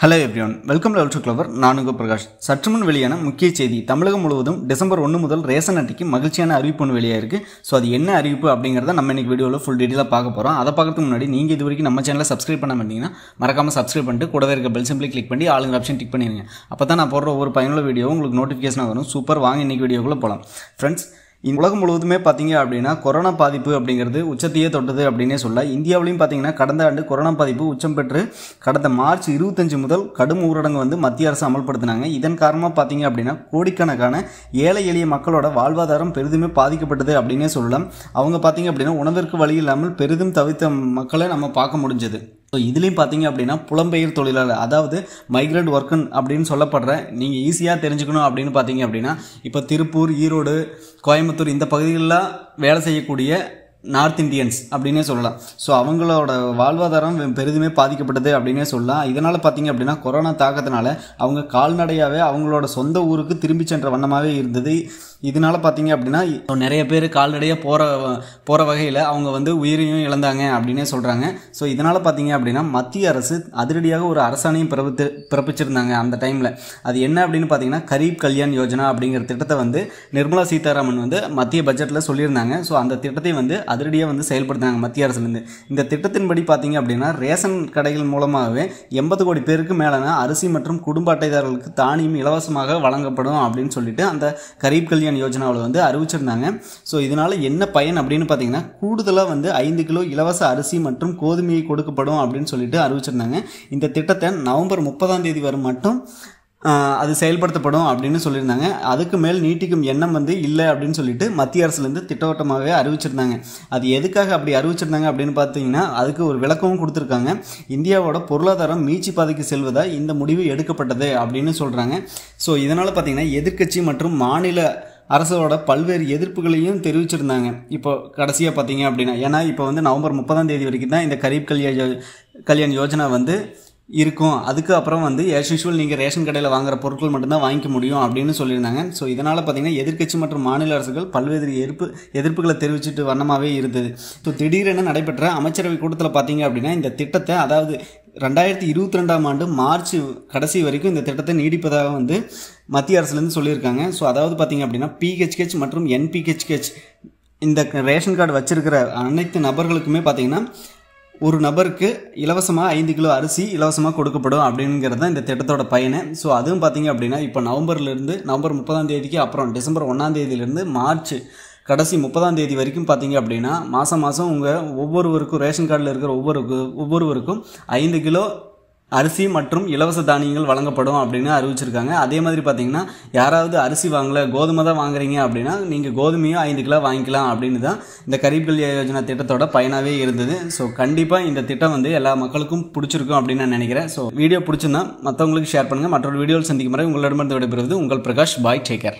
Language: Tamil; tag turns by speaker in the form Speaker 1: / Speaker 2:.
Speaker 1: hello everyone welcome level to clever நானுங்க பிரகாஷ் சற்று முன் வெளியான முக்கிய செய்தி தமிழகம் முழுவதும் டிசம்பர் ஒன்று முதல் ரேசன் அட்டைக்கு மகிழ்ச்சியான அறிவிப்பு ஒன்று வெளியாக இருக்குது ஸோ அது என்ன அறிவிப்பு அப்படிங்கிறத நம்ம இன்றைக்கி வீடியோவில் ஃபுல் டீட்டெயிலாக பார்க்க போகிறோம் அதை பார்க்கறதுக்கு முன்னாடி நீங்கள் இது வரைக்கும் நம்ம சேனலை சப்ஸ்கிரைப் பண்ண மாட்டீங்கன்னா மறக்காமல் சப்ஸ்கிரைப் பண்ணிட்டு கூடவே இருக்க பெல் சிம்பிளி கிளிக் பண்ணி ஆளுங்க ஆப்ஷன் டிக் பண்ணிடுங்க அப்போ தான் நான் போடுற ஒரு பயனுள்ள வீடியோ உங்களுக்கு நோட்டிஃபிகேஷனாக வரும் சூப்பர் வாங்க இன்றைக்கி வீடியோக்குள்ளே போகலாம் ஃப்ரெண்ட்ஸ் உலகம் முழுவதுமே பார்த்தீங்க அப்படின்னா கொரோனா பாதிப்பு அப்படிங்கிறது உச்சத்தையே தொட்டது அப்படின்னே சொல்ல இந்தியாவிலையும் பார்த்தீங்கன்னா கடந்த ஆண்டு கொரோனா பாதிப்பு உச்சம் பெற்று கடந்த மார்ச் இருபத்தஞ்சு முதல் கடும் ஊரடங்கு வந்து மத்திய அரசு அமல்படுத்தினாங்க இதன் காரணமாக பார்த்தீங்க அப்படின்னா கோடிக்கணக்கான ஏழை எளிய மக்களோட வாழ்வாதாரம் பெரிதுமே பாதிக்கப்பட்டது அப்படின்னே சொல்லலாம் அவங்க பார்த்தீங்க அப்படின்னா உணவிற்கு வழி இல்லாமல் பெரிதும் தவித்த மக்களை நம்ம பார்க்க முடிஞ்சது ஸோ இதுலேயும் பார்த்தீங்க அப்படின்னா புலம்பெயர் தொழிலாளர் அதாவது மைக்ரேட் ஒர்க்குன் அப்படின்னு சொல்லப்படுற நீங்கள் ஈஸியாக தெரிஞ்சுக்கணும் அப்படின்னு பார்த்தீங்க அப்படின்னா இப்போ திருப்பூர் ஈரோடு கோயம்புத்தூர் இந்த பகுதிகளெலாம் வேலை செய்யக்கூடிய நார்த் இந்தியன்ஸ் அப்படின்னே சொல்லலாம் ஸோ அவங்களோட வாழ்வாதாரம் பெரிதுமே பாதிக்கப்பட்டது அப்படின்னே சொல்லலாம் இதனால் பார்த்தீங்க அப்படின்னா கொரோனா தாக்கத்தினால அவங்க கால்நடையாகவே அவங்களோட சொந்த ஊருக்கு திரும்பி சென்ற வண்ணமாகவே இருந்தது இதனால பார்த்தீங்க அப்படின்னா நிறைய பேர் கால்நடையாக போகிற போகிற வகையில் அவங்க வந்து உயிரையும் இழந்தாங்க அப்படின்னே சொல்கிறாங்க ஸோ இதனால் பார்த்தீங்க அப்படின்னா மத்திய அரசு அதிரடியாக ஒரு அரசாணையும் பிறப்பித்து பிறப்பிச்சிருந்தாங்க அந்த டைமில் அது என்ன அப்படின்னு பார்த்தீங்கன்னா கரீப் கல்யாண் யோஜனா அப்படிங்கிற திட்டத்தை வந்து நிர்மலா சீதாராமன் வந்து மத்திய பட்ஜெட்டில் சொல்லியிருந்தாங்க ஸோ அந்த திட்டத்தை வந்து அதிரடியாக வந்து செயல்படுத்தினாங்க மத்திய அரசுலேருந்து இந்த திட்டத்தின்படி பார்த்தீங்க அப்படின்னா ரேஷன் கடைகள் மூலமாகவே எண்பது கோடி பேருக்கு மேலான அரிசி மற்றும் குடும்ப அட்டைதாரர்களுக்கு தானியம் இலவசமாக வழங்கப்படும் அப்படின்னு சொல்லிட்டு அந்த கரீப் கல்யாண் பில்லியன் யோஜனாவில் வந்து அறிவிச்சிருந்தாங்க ஸோ இதனால் என்ன பயன் அப்படின்னு பார்த்தீங்கன்னா கூடுதலாக வந்து ஐந்து கிலோ இலவச அரிசி மற்றும் கோதுமையை கொடுக்கப்படும் அப்படின்னு சொல்லிட்டு அறிவிச்சிருந்தாங்க இந்த திட்டத்தை நவம்பர் முப்பதாம் தேதி வரை மட்டும் அது செயல்படுத்தப்படும் அப்படின்னு சொல்லியிருந்தாங்க அதுக்கு மேல் நீட்டிக்கும் எண்ணம் வந்து இல்லை அப்படின்னு சொல்லிட்டு மத்திய அரசுலேருந்து திட்டவட்டமாகவே அறிவிச்சிருந்தாங்க அது எதுக்காக அப்படி அறிவிச்சிருந்தாங்க அப்படின்னு பார்த்தீங்கன்னா அதுக்கு ஒரு விளக்கமும் கொடுத்துருக்காங்க இந்தியாவோட பொருளாதாரம் மீச்சி பாதைக்கு செல்வதாக இந்த முடிவு எடுக்கப்பட்டது அப்படின்னு சொல்கிறாங்க ஸோ இதனால் பார்த்தீங்கன்னா எதிர்க்கட்சி மற்றும் மாநில அரசோட பல்வேறு எதிர்ப்புகளையும் தெரிவிச்சிருந்தாங்க இப்போ கடைசியாக பார்த்தீங்க அப்படின்னா ஏன்னா இப்போ வந்து நவம்பர் முப்பதாம் தேதி வரைக்கும் தான் இந்த கரீப் கல்யாண் கல்யாண் யோஜனா வந்து இருக்கும் அதுக்கு அப்புறம் வந்து ஆஸ் யூஷுவல் நீங்கள் ரேஷன் கடையில் வாங்குற பொருட்கள் மட்டும்தான் வாங்கிக்க முடியும் அப்படின்னு சொல்லியிருந்தாங்க ஸோ இதனால் பார்த்தீங்கன்னா எதிர்க்கட்சி மற்றும் மாநில அரசுகள் பல்வேறு எதிர்ப்பு எதிர்ப்புகளை தெரிவிச்சிட்டு வண்ணமாகவே இருந்தது ஸோ திடீரென நடைபெற்ற அமைச்சரவை கூட்டத்தில் பார்த்தீங்க அப்படின்னா இந்த திட்டத்தை அதாவது ரெண்டாயிரத்தி இருபத்தி ரெண்டாம் ஆண்டு மார்ச் கடைசி வரைக்கும் இந்த திட்டத்தை நீடிப்பதாக வந்து மத்திய அரசுலேருந்து சொல்லியிருக்காங்க ஸோ அதாவது பார்த்தீங்க அப்படின்னா பிஹெச்கெச் மற்றும் என்பிஹெச்கெச் இந்த ரேஷன் கார்டு வச்சிருக்கிற அனைத்து நபர்களுக்குமே பார்த்தீங்கன்னா ஒரு நபருக்கு இலவசமாக ஐந்து கிலோ அரிசி இலவசமாக கொடுக்கப்படும் அப்படிங்கிறது தான் இந்த திட்டத்தோட பயணம் ஸோ அதுவும் பார்த்தீங்க அப்படின்னா இப்போ நவம்பர்லேருந்து நவம்பர் முப்பதாம் தேதிக்கு அப்புறம் டிசம்பர் ஒன்றாம் தேதியிலேருந்து மார்ச் கடைசி முப்பதாம் தேதி வரைக்கும் பார்த்தீங்க அப்படின்னா மாதம் மாதம் உங்கள் ஒவ்வொருவருக்கும் ரேஷன் கார்டில் இருக்கிற ஒவ்வொரு ஒவ்வொருவருக்கும் ஐந்து கிலோ அரிசி மற்றும் இலவச தானியங்கள் வழங்கப்படும் அப்படின்னு அறிவிச்சிருக்காங்க அதே மாதிரி பார்த்தீங்கன்னா யாராவது அரிசி வாங்கலை கோதுமை தான் வாங்குறீங்க அப்படின்னா நீங்கள் கோதுமையும் ஐந்து கிலோ வாங்கிக்கலாம் அப்படின்னு தான் இந்த கல்யாண யோஜனா திட்டத்தோட பயனாகவே இருந்தது ஸோ கண்டிப்பாக இந்த திட்டம் வந்து எல்லா மக்களுக்கும் பிடிச்சிருக்கும் அப்படின்னு நான் நினைக்கிறேன் ஸோ வீடியோ பிடிச்சிருந்தா மற்றவங்களுக்கு ஷேர் பண்ணுங்கள் மற்றொரு வீடியோவில் சந்திக்கும் முறை உங்களிடமிருந்து விடைபெறுவது உங்கள் பிரகாஷ் பாய் டேக்கர்